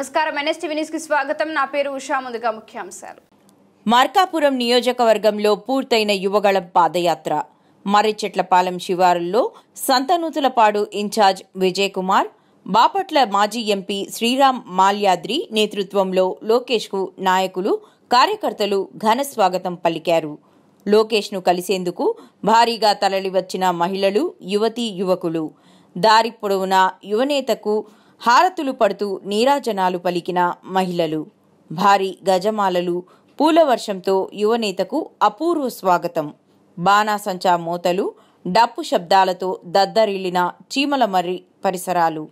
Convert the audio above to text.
నమస్కారం NSTV news కి స్వాగతం నా పేరు ఉషా ముందుగా ముఖ్యాంశాలు మార్కాపురం నియోజకవర్గంలో పూర్తయిన యువగళం పాదయాత్ర మర్రిచెట్లపాలెం శివారుల్లో సంతనూతులపాడు ఇన్ఛార్జ్ విజయ్ కుమార్ బాపట్ల మాజీ ఎంపీ శ్రీరామ్ మాల్యాద్రి నేతృత్వంలో లోకేష్కు నాయకులు కార్యకర్తలు ఘన స్వాగతం పలికారు లోకేష్ను కలిసేందుకు భారీగా తరలివచ్చిన మహిళలు యువతీ యువకులు దారి పొడవునా యువనేతకు హారతులు పడుతూ నీరాజనాలు పలికిన మహిళలు భారీ గజమాలలు పూలవర్షంతో యువనేతకు అపూర్వ స్వాగతం బాణాసంచా మోతలు డప్పు శబ్దాలతో దద్దరిల్లిన చీమల మర్రి పరిసరాలు